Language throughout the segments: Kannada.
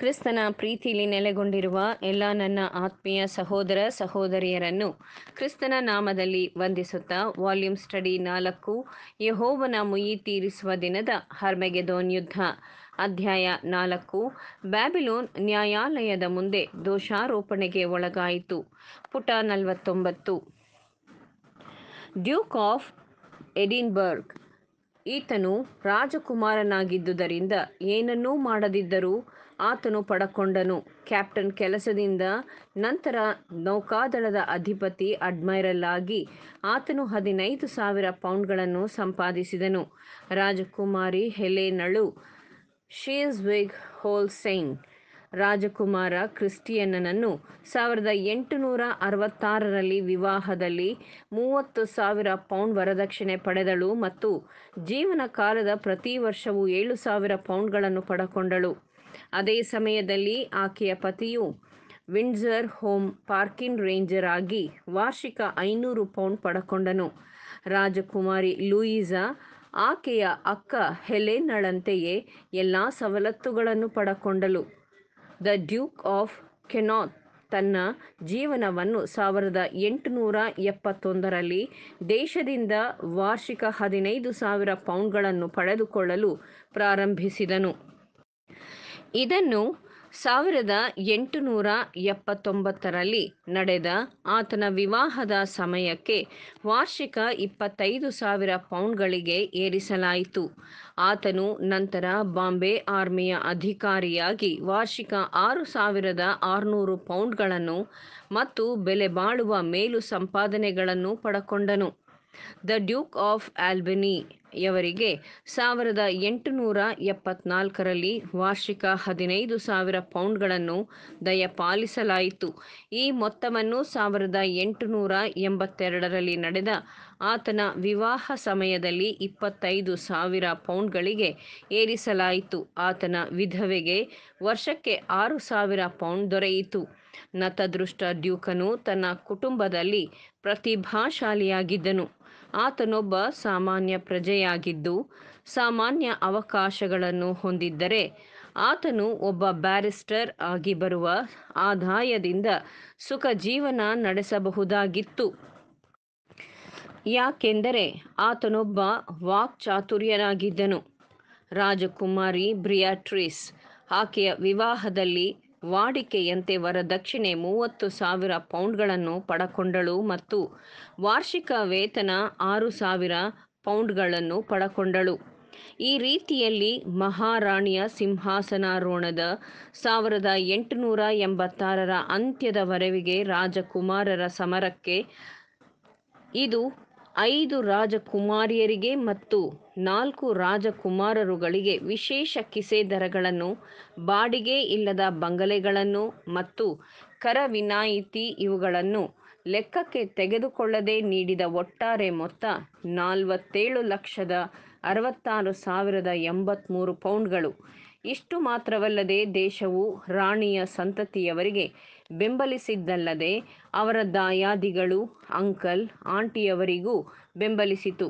ಕ್ರಿಸ್ತನ ಪ್ರೀತಿಯಲ್ಲಿ ನೆಲೆಗೊಂಡಿರುವ ಎಲ್ಲ ನನ್ನ ಆತ್ಮೀಯ ಸಹೋದರ ಸಹೋದರಿಯರನ್ನು ಕ್ರಿಸ್ತನ ನಾಮದಲ್ಲಿ ವಂದಿಸುತ್ತಾ ವಾಲ್ಯೂಮ್ ಸ್ಟಡಿ ನಾಲ್ಕು ಯಹೋವನ ಮುಯಿ ತೀರಿಸುವ ದಿನದ ಹರ್ಮೆಗೆದೋನ್ ಯುದ್ಧ ಅಧ್ಯಾಯ ನಾಲ್ಕು ಬ್ಯಾಬಿಲೋನ್ ನ್ಯಾಯಾಲಯದ ಮುಂದೆ ದೋಷಾರೋಪಣೆಗೆ ಒಳಗಾಯಿತು ಪುಟ ನಲವತ್ತೊಂಬತ್ತು ಡ್ಯೂಕ್ ಆಫ್ ಎಡಿನ್ಬರ್ಗ್ ಈತನು ರಾಜಕುಮಾರನಾಗಿದ್ದುದರಿಂದ ಏನನ್ನೂ ಮಾಡದಿದ್ದರೂ ಆತನು ಪಡಕೊಂಡನು ಕ್ಯಾಪ್ಟನ್ ಕೆಲಸದಿಂದ ನಂತರ ನೌಕಾದಳದ ಅಧಿಪತಿ ಅಡ್ಮೈರಲ್ ಆಗಿ ಆತನು ಹದಿನೈದು ಸಾವಿರ ಪೌಂಡ್ಗಳನ್ನು ಸಂಪಾದಿಸಿದನು ರಾಜಕುಮಾರಿ ಹೆಲೆನಳು ಶೀಸ್ವಿಗ್ ಹೋಲ್ಸೈನ್ ರಾಜಕುಮಾರ ಕ್ರಿಸ್ಟಿಯನ್ನನನ್ನು ಸಾವಿರದ ಎಂಟುನೂರ ಅರವತ್ತಾರರಲ್ಲಿ ವಿವಾಹದಲ್ಲಿ ಮೂವತ್ತು ಸಾವಿರ ಪೌಂಡ್ ವರದಕ್ಷಿಣೆ ಪಡೆದಳು ಮತ್ತು ಜೀವನ ಕಾಲದ ಪ್ರತಿ ವರ್ಷವೂ ಏಳು ಸಾವಿರ ಪೌಂಡ್ಗಳನ್ನು ಪಡಕೊಂಡಳು ಅದೇ ಸಮಯದಲ್ಲಿ ಆಕೆಯ ಪತಿಯು ವಿಂಡ್ಸರ್ ಹೋಮ್ ಪಾರ್ಕಿನ್ ರೇಂಜರ್ ಆಗಿ ವಾರ್ಷಿಕ ಐನೂರು ಪೌಂಡ್ ಪಡಕೊಂಡನು ರಾಜಕುಮಾರಿ ಲೂಯಿಸಾ ಆಕೆಯ ಅಕ್ಕ ಹೆಲೆನಳಂತೆಯೇ ಎಲ್ಲ ಸವಲತ್ತುಗಳನ್ನು ಪಡಕೊಂಡಳು ದ ಡ್ಯೂಕ್ ಆಫ್ ಕೆನಾತ್ ತನ್ನ ಜೀವನವನ್ನು ಸಾವಿರದ ಎಂಟುನೂರ ಎಪ್ಪತ್ತೊಂದರಲ್ಲಿ ದೇಶದಿಂದ ವಾರ್ಷಿಕ ಹದಿನೈದು ಸಾವಿರ ಪೌಂಡ್ಗಳನ್ನು ಪಡೆದುಕೊಳ್ಳಲು ಪ್ರಾರಂಭಿಸಿದನು ಇದನ್ನು ಸಾವಿರದ ಎಂಟುನೂರ ಎಪ್ಪತ್ತೊಂಬತ್ತರಲ್ಲಿ ನಡೆದ ಆತನ ವಿವಾಹದ ಸಮಯಕ್ಕೆ ವಾರ್ಷಿಕ ಇಪ್ಪತ್ತೈದು ಸಾವಿರ ಪೌಂಡ್ಗಳಿಗೆ ಏರಿಸಲಾಯಿತು ಆತನು ನಂತರ ಬಾಂಬೆ ಆರ್ಮಿಯ ಅಧಿಕಾರಿಯಾಗಿ ವಾರ್ಷಿಕ ಆರು ಸಾವಿರದ ಆರುನೂರು ಪೌಂಡ್ಗಳನ್ನು ಮತ್ತು ಬೆಲೆ ಬಾಳುವ ಮೇಲು ಸಂಪಾದನೆಗಳನ್ನು ಪಡಕೊಂಡನು ದ ಡ್ಯೂಕ್ ಆಫ್ ಆಲ್ಬನಿಯವರಿಗೆ ಸಾವಿರದ ಎಂಟುನೂರ ಎಪ್ಪತ್ನಾಲ್ಕರಲ್ಲಿ ವಾರ್ಷಿಕ ಹದಿನೈದು ಸಾವಿರ ಪೌಂಡ್ಗಳನ್ನು ದಯಪಾಲಿಸಲಾಯಿತು ಈ ಮೊತ್ತವನ್ನು ಸಾವಿರದ ಎಂಟುನೂರ ಎಂಬತ್ತೆರಡರಲ್ಲಿ ನಡೆದ ಆತನ ವಿವಾಹ ಸಮಯದಲ್ಲಿ ಇಪ್ಪತ್ತೈದು ಸಾವಿರ ಪೌಂಡ್ಗಳಿಗೆ ಏರಿಸಲಾಯಿತು ಆತನ ವಿಧವೆಗೆ ವರ್ಷಕ್ಕೆ ಆರು ಸಾವಿರ ಪೌಂಡ್ ದೊರೆಯಿತು ನತದೃಷ್ಟ ಡ್ಯೂಕನು ತನ್ನ ಕುಟುಂಬದಲ್ಲಿ ಪ್ರತಿಭಾಶಾಲಿಯಾಗಿದ್ದನು ಆತನೊಬ್ಬ ಸಾಮಾನ್ಯ ಪ್ರಜೆಯಾಗಿದ್ದು ಸಾಮಾನ್ಯ ಅವಕಾಶಗಳನ್ನು ಹೊಂದಿದ್ದರೆ ಆತನು ಒಬ್ಬ ಬ್ಯಾರಿಸ್ಟರ್ ಆಗಿ ಬರುವ ಆದಾಯದಿಂದ ಸುಖ ಜೀವನ ನಡೆಸಬಹುದಾಗಿತ್ತು ಯಾಕೆಂದರೆ ಆತನೊಬ್ಬ ವಾಕ್ ಚಾತುರ್ಯನಾಗಿದ್ದನು ರಾಜಕುಮಾರಿ ಬ್ರಿಯಾಟ್ರಿಸ್ ಆಕೆಯ ವಿವಾಹದಲ್ಲಿ ವಾಡಿಕೆಯಂತೆ ವರದಕ್ಷಿಣೆ ಮೂವತ್ತು ಸಾವಿರ ಪೌಂಡ್ಗಳನ್ನು ಪಡಕೊಂಡಳು ಮತ್ತು ವಾರ್ಷಿಕ ವೇತನ ಆರು ಸಾವಿರ ಪೌಂಡ್ಗಳನ್ನು ಪಡಕೊಂಡಳು ಈ ರೀತಿಯಲ್ಲಿ ಮಹಾರಾಣಿಯ ಸಿಂಹಾಸನಾರೋಹಣದ ಸಾವಿರದ ಎಂಟುನೂರ ಎಂಬತ್ತಾರರ ಅಂತ್ಯದವರೆಗೆ ರಾಜಕುಮಾರರ ಸಮರಕ್ಕೆ ಇದು ಐದು ರಾಜಕುಮಾರಿಯರಿಗೆ ಮತ್ತು ನಾಲ್ಕು ರಾಜಕುಮಾರರುಗಳಿಗೆ ವಿಶೇಷ ಕಿಸೆ ದರಗಳನ್ನು ಬಾಡಿಗೆ ಇಲ್ಲದ ಬಂಗಲೆಗಳನ್ನು ಮತ್ತು ಕರ ವಿನಾಯಿತಿ ಇವುಗಳನ್ನು ಲೆಕ್ಕಕ್ಕೆ ತೆಗೆದುಕೊಳ್ಳದೆ ನೀಡಿದ ಒಟ್ಟಾರೆ ಮೊತ್ತ ನಾಲ್ವತ್ತೇಳು ಲಕ್ಷದ ಅರವತ್ತಾರು ಸಾವಿರದ ಎಂಬತ್ತ್ಮೂರು ಪೌಂಡ್ಗಳು ಇಷ್ಟು ಮಾತ್ರವಲ್ಲದೆ ದೇಶವು ರಾಣಿಯ ಸಂತತಿಯವರಿಗೆ ಬೆಂಬಲಿಸಿದ್ದಲ್ಲದೆ ಅವರ ದಾಯಾದಿಗಳು ಅಂಕಲ್ ಆಂಟಿಯವರಿಗೂ ಬೆಂಬಲಿಸಿತು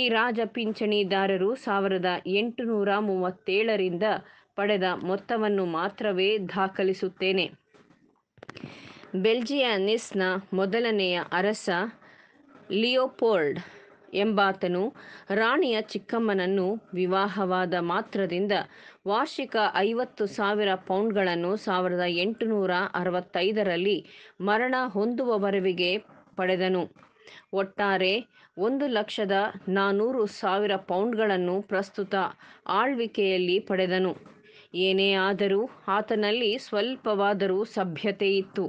ಈ ರಾಜ ಪಿಂಚಣಿದಾರರು ಸಾವಿರದ ಎಂಟುನೂರ ಮೂವತ್ತೇಳರಿಂದ ಪಡೆದ ಮೊತ್ತವನ್ನು ಮಾತ್ರವೇ ದಾಖಲಿಸುತ್ತೇನೆ ಬೆಲ್ಜಿಯಾನಿಸ್ನ ಮೊದಲನೆಯ ಅರಸ ಲಿಯೋಪೋಲ್ಡ್ ಎಂಬಾತನು ರಾಣಿಯ ಚಿಕ್ಕಮ್ಮನನ್ನು ವಿವಾಹವಾದ ಮಾತ್ರದಿಂದ ವಾರ್ಷಿಕ ಐವತ್ತು ಸಾವಿರ ಪೌಂಡ್ಗಳನ್ನು ಸಾವಿರದ ಎಂಟುನೂರ ಅರವತ್ತೈದರಲ್ಲಿ ಮರಣ ಹೊಂದುವವರೆವಿಗೆ ಪಡೆದನು ಒಟ್ಟಾರೆ ಒಂದು ಲಕ್ಷದ ನಾನೂರು ಸಾವಿರ ಪೌಂಡ್ಗಳನ್ನು ಪ್ರಸ್ತುತ ಆಳ್ವಿಕೆಯಲ್ಲಿ ಪಡೆದನು ಏನೇ ಆದರೂ ಆತನಲ್ಲಿ ಸ್ವಲ್ಪವಾದರೂ ಸಭ್ಯತೆ ಇತ್ತು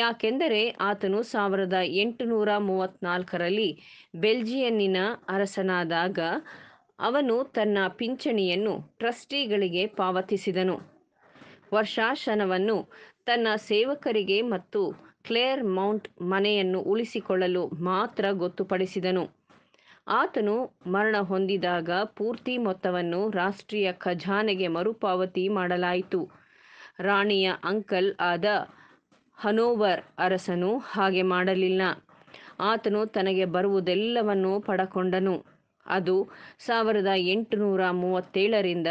ಯಾಕೆಂದರೆ ಆತನು ಸಾವಿರದ ಎಂಟುನೂರ ಮೂವತ್ತ್ನಾಲ್ಕರಲ್ಲಿ ಬೆಲ್ಜಿಯನ್ನಿನ ಅರಸನಾದಾಗ ಅವನು ತನ್ನ ಪಿಂಚಣಿಯನ್ನು ಟ್ರಸ್ಟಿಗಳಿಗೆ ಪಾವತಿಸಿದನು ವರ್ಷಾಶನವನ್ನು ತನ್ನ ಸೇವಕರಿಗೆ ಮತ್ತು ಕ್ಲೇರ್ ಮೌಂಟ್ ಮನೆಯನ್ನು ಉಳಿಸಿಕೊಳ್ಳಲು ಮಾತ್ರ ಗೊತ್ತುಪಡಿಸಿದನು ಆತನು ಮರಣ ಹೊಂದಿದಾಗ ಪೂರ್ತಿ ಮೊತ್ತವನ್ನು ರಾಷ್ಟ್ರೀಯ ಖಜಾನೆಗೆ ಮರುಪಾವತಿ ಮಾಡಲಾಯಿತು ರಾಣಿಯ ಅಂಕಲ್ ಆದ ಹನೋವರ್ ಅರಸನು ಹಾಗೆ ಮಾಡಲಿಲ್ಲ ಆತನು ತನಗೆ ಬರುವುದೆಲ್ಲವನ್ನೂ ಪಡಕೊಂಡನು ಅದು ಸಾವಿರದ ಎಂಟುನೂರ ಮೂವತ್ತೇಳರಿಂದ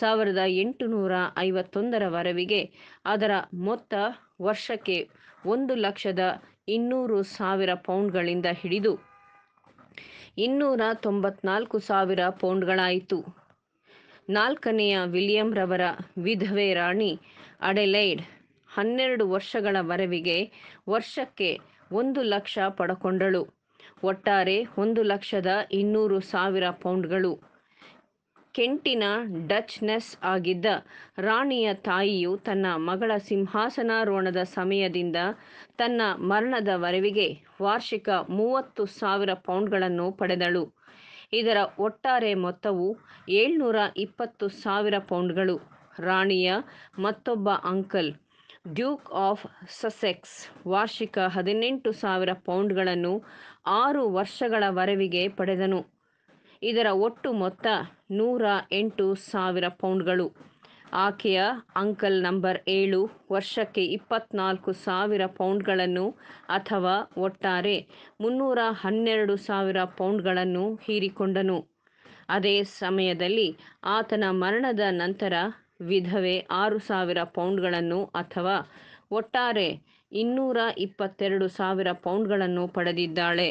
ಸಾವಿರದ ಎಂಟುನೂರ ಐವತ್ತೊಂದರವರೆಗೆ ಅದರ ಮೊತ್ತ ವರ್ಷಕ್ಕೆ ಒಂದು ಲಕ್ಷದ ಇನ್ನೂರು ಸಾವಿರ ಪೌಂಡ್ಗಳಿಂದ ಹಿಡಿದು ಇನ್ನೂರ ತೊಂಬತ್ನಾಲ್ಕು ಸಾವಿರ ಪೌಂಡ್ಗಳಾಯಿತು ನಾಲ್ಕನೆಯ ವಿಲಿಯಂರವರ ವಿಧವೆ ರಾಣಿ ಅಡೆಲೈಡ್ ಹನ್ನೆರಡು ವರ್ಷಗಳ ವರವಿಗೆ ವರ್ಷಕ್ಕೆ ಒಂದು ಲಕ್ಷ ಪಡಕೊಂಡಳು ಒಟ್ಟಾರೆ ಒಂದು ಲಕ್ಷದ ಇನ್ನೂರು ಸಾವಿರ ಪೌಂಡ್ಗಳು ಕೆಂಟಿನ ಡಚ್ನೆಸ್ ಆಗಿದ್ದ ರಾಣಿಯ ತಾಯಿಯು ತನ್ನ ಮಗಳ ಸಿಂಹಾಸನಾರೋಹಣದ ಸಮಯದಿಂದ ತನ್ನ ಮರಣದ ಮರಣದವರೆವಿಗೆ ವಾರ್ಷಿಕ ಮೂವತ್ತು ಸಾವಿರ ಪೌಂಡ್ಗಳನ್ನು ಪಡೆದಳು ಇದರ ಒಟ್ಟಾರೆ ಮೊತ್ತವು ಏಳ್ನೂರ ಇಪ್ಪತ್ತು ಸಾವಿರ ಪೌಂಡ್ಗಳು ರಾಣಿಯ ಮತ್ತೊಬ್ಬ ಅಂಕಲ್ ಡ್ಯೂಕ್ ಆಫ್ ಸಸೆಕ್ಸ್ ವಾರ್ಷಿಕ ಹದಿನೆಂಟು ಸಾವಿರ ಪೌಂಡ್ಗಳನ್ನು ಆರು ವರ್ಷಗಳ ವರ್ಷಗಳವರೆವಿಗೆ ಪಡೆದನು ಇದರ ಒಟ್ಟು ಮೊತ್ತ ನೂರ ಎಂಟು ಸಾವಿರ ಪೌಂಡ್ಗಳು ಆಕೆಯ ಅಂಕಲ್ ನಂಬರ್ ಏಳು ವರ್ಷಕ್ಕೆ ಇಪ್ಪತ್ನಾಲ್ಕು ಸಾವಿರ ಪೌಂಡ್ಗಳನ್ನು ಅಥವಾ ಒಟ್ಟಾರೆ ಮುನ್ನೂರ ಹನ್ನೆರಡು ಸಾವಿರ ಪೌಂಡ್ಗಳನ್ನು ಹೀರಿಕೊಂಡನು ಅದೇ ಸಮಯದಲ್ಲಿ ಆತನ ಮರಣದ ನಂತರ ವಿಧವೆ ಆರು ಸಾವಿರ ಪೌಂಡ್ಗಳನ್ನು ಅಥವಾ ಒಟ್ಟಾರೆ ಇನ್ನೂರ ಇಪ್ಪತ್ತೆರಡು ಸಾವಿರ ಪೌಂಡ್ಗಳನ್ನು ಪಡೆದಿದ್ದಾಳೆ